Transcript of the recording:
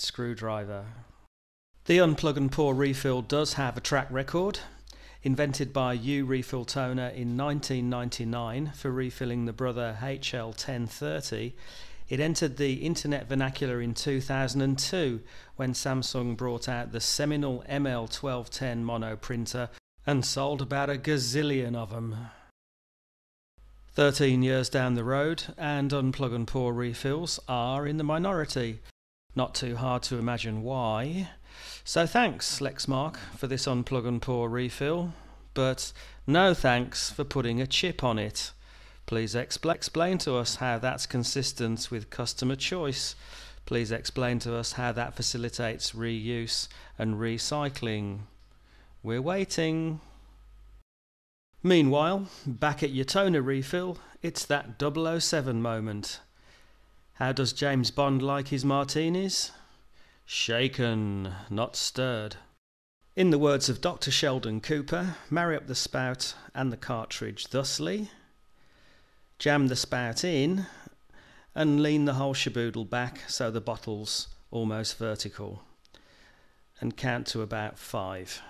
screwdriver. The Unplug and Pour refill does have a track record, invented by U Refill Toner in 1999 for refilling the Brother HL1030. It entered the internet vernacular in 2002 when Samsung brought out the seminal ML1210 mono printer and sold about a gazillion of them. 13 years down the road, and unplug and pour refills are in the minority. Not too hard to imagine why. So thanks, Lexmark, for this unplug and pour refill, but no thanks for putting a chip on it. Please expl explain to us how that's consistent with customer choice. Please explain to us how that facilitates reuse and recycling. We're waiting. Meanwhile, back at your toner Refill, it's that 007 moment. How does James Bond like his martinis? Shaken, not stirred. In the words of Dr. Sheldon Cooper, marry up the spout and the cartridge thusly, jam the spout in, and lean the whole shaboodle back so the bottle's almost vertical, and count to about five.